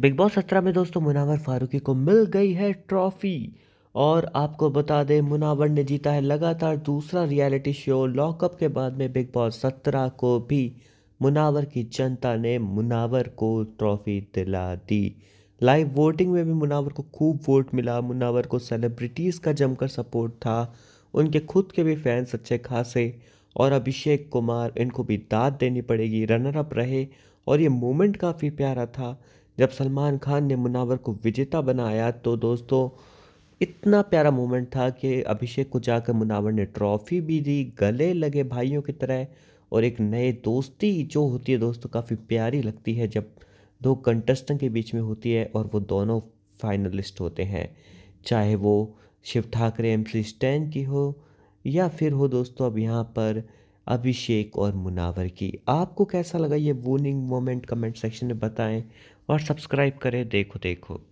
big boss सत्रह में दोस्तों मुनावर फारूकी को मिल गई है ट्रॉफी और आपको बता दें मुनावर ने जीता है लगातार दूसरा रियलिटी शो लॉकअप के बाद में बिग बॉस सत्रह को भी मुनावर की जनता ने मुनावर को ट्रॉफी दिला दी लाइव वोटिंग में भी मुनावर को खूब वोट मिला मुनावर को सेलिब्रिटीज़ का जमकर सपोर्ट था उनके खुद के भी फैंस अच्छे खासे और अभिषेक कुमार इनको भी दाद देनी पड़ेगी रनर अप रहे और ये मोमेंट काफ़ी प्यारा था जब सलमान खान ने मुनावर को विजेता बनाया तो दोस्तों इतना प्यारा मोमेंट था कि अभिषेक को जाकर मुनावर ने ट्रॉफी भी दी गले लगे भाइयों की तरह और एक नए दोस्ती जो होती है दोस्तों काफ़ी प्यारी लगती है जब दो कंटेस्टेंट के बीच में होती है और वो दोनों फाइनलिस्ट होते हैं चाहे वो Shiv Thackeray M C Stan की हो या फिर हो दोस्तों अब यहाँ पर अभिषेक और मुनावर की आपको कैसा लगा ये वूनिंग मोमेंट कमेंट सेक्शन में बताएं और सब्सक्राइब करें देखो देखो